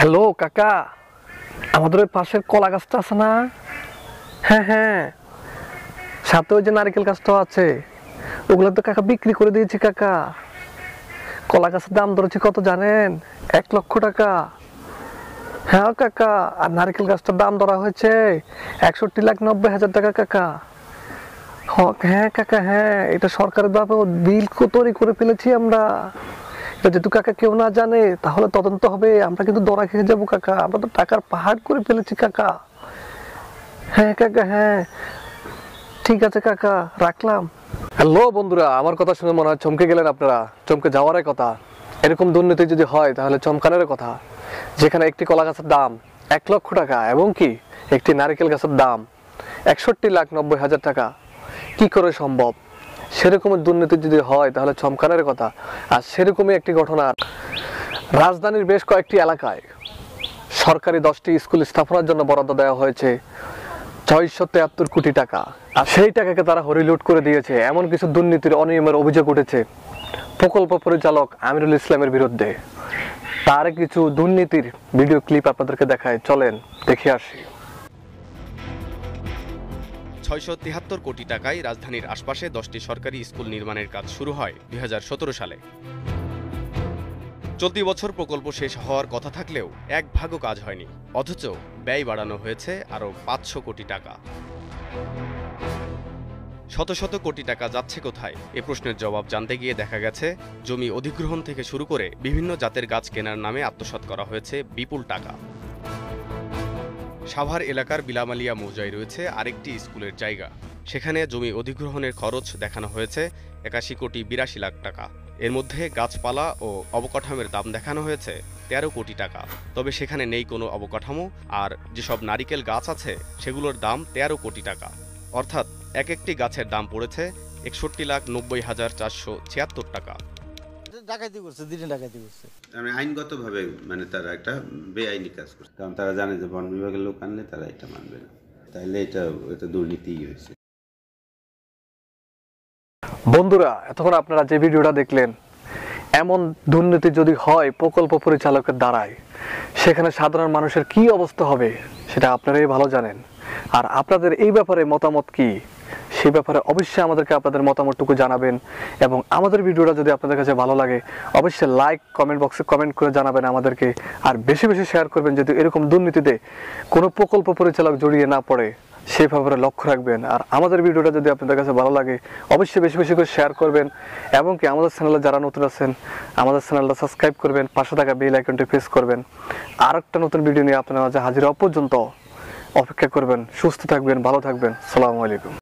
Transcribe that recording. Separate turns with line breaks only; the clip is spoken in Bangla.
হ্যালো কাকা আমাদের ওই পাশের কলা গাছটা আছে না হ্যাঁ হ্যাঁ সাথে ওই যে নারিকেল গাছটাও আছে ওগুলো তো কাকা বিক্রি করে দিয়েছি কাকা কলা গাছের দাম ধরেছে কত জানেন এক লক্ষ টাকা হ্যাঁ কাকা আর নারিকেল গাছটার দাম ধরা হয়েছে একষট্টি লাখ নব্বই হাজার টাকা কাকা হ্যাঁ কাকা হ্যাঁ এটা সরকারের ভাবে বিল তৈরি করে ফেলেছি আমরা যেহেতু কাকা কেউ না জানে তাহলে তদন্ত হবে আমরা কিন্তু দরা খেয়ে যাবো কাকা আমরা তো টাকার পাহাড় করে ফেলেছি কাকা হ্যাঁ কাকা হ্যাঁ ঠিক আছে কাকা রাখলাম
হ্যালো বন্ধুরা আমার কথা শুনে মনে হয় চমকে গেলেন আপনারা চমকে যাওয়ারই কথা এরকম দুর্নীতি যদি হয় তাহলে চমকানের কথা যেখানে একটি কলা গাছের দাম এক লক্ষ টাকা এবং কি একটি নারিকেল গাছের দাম একষট্টি লাখ নব্বই হাজার টাকা কি করে সম্ভব সেরকম দুর্নীতি যদি হয় তাহলে চমকানের কথা আর সেরকমই একটি ঘটনা রাজধানীর বেশ কয়েকটি এলাকায় সরকারি দশটি স্কুল স্থাপনার জন্য বরাদ্দ দেওয়া হয়েছে ছয়শো তেয়াত্তর কোটি টাকা আর সেই টাকাকে তারা হরিলুট করে দিয়েছে এমন কিছু দুর্নীতির অনিয়মের অভিযোগ উঠেছে প্রকল্প পরিচালক আমিরুল ইসলামের বিরুদ্ধে তার কিছু দুর্নীতির ভিডিও ক্লিপ আপনাদেরকে দেখায় চলেন দেখে আসি
ছয়শো তিয়াত্তর কোটি টাকায় রাজধানীর আশপাশে দশটি সরকারি স্কুল নির্মাণের কাজ শুরু হয় দুই সালে চলতি বছর প্রকল্প শেষ হওয়ার কথা থাকলেও এক ভাগও কাজ হয়নি অথচ ব্যয় বাড়ানো হয়েছে আরও পাঁচশো কোটি টাকা শত শত কোটি টাকা যাচ্ছে কোথায় এ প্রশ্নের জবাব জানতে গিয়ে দেখা গেছে জমি অধিগ্রহণ থেকে শুরু করে বিভিন্ন জাতের গাছ কেনার নামে আত্মসাত করা হয়েছে বিপুল টাকা সাভার এলাকার বিলামালিয়া মৌজায় রয়েছে আরেকটি স্কুলের জায়গা সেখানে জমি অধিগ্রহণের খরচ দেখানো হয়েছে একাশি কোটি বিরাশি লাখ টাকা এর মধ্যে গাছপালা ও অবকাঠামোর দাম দেখানো হয়েছে তেরো কোটি টাকা তবে সেখানে নেই কোনো অবকাঠামো আর যেসব নারিকেল গাছ আছে সেগুলোর দাম তেরো কোটি টাকা অর্থাৎ এক একটি গাছের দাম পড়েছে একষট্টি লাখ নব্বই হাজার চারশো ছিয়াত্তর টাকা
ডাকাতি করছে ডাকাতি করছে
মানে মানে তারা একটা বেআইনি কাজ করছে কারণ তারা জানে যে বন বিভাগের লোক আনলে তারা এটা মানবে না
তাইলে এটা এটা দুর্নীতিই হয়েছে বন্ধুরা এতক্ষণ আপনারা যে ভিডিওটা দেখলেন এমন দুর্নীতি যদি হয় প্রকল্প পরিচালকের দ্বারায় সেখানে সাধারণ মানুষের কি অবস্থা হবে সেটা আপনারাই ভালো জানেন আর আপনাদের এই ব্যাপারে মতামত কি সেই ব্যাপারে অবশ্যই আমাদেরকে আপনাদের মতামতটুকু জানাবেন এবং আমাদের ভিডিওটা যদি আপনাদের কাছে ভালো লাগে অবশ্যই লাইক কমেন্ট বক্সে কমেন্ট করে জানাবেন আমাদেরকে আর বেশি বেশি শেয়ার করবেন যদি এরকম দুর্নীতিতে কোনো প্রকল্প পরিচালক জড়িয়ে না পড়ে সেই ব্যাপারে লক্ষ্য রাখবেন আর আমাদের ভিডিওটা যদি আপনাদের কাছে ভালো লাগে অবশ্যই বেশি বেশি করে শেয়ার করবেন এবং কি আমাদের চ্যানেলে যারা নতুন আছেন আমাদের চ্যানেলটা সাবস্ক্রাইব করবেন পাশে থাকা বেল আইকনটি প্রেস করবেন আর একটা নতুন ভিডিও নিয়ে আপনারা মাঝে হাজিরা অপর্যন্ত অপেক্ষা করবেন সুস্থ থাকবেন ভালো থাকবেন সালামু আলাইকুম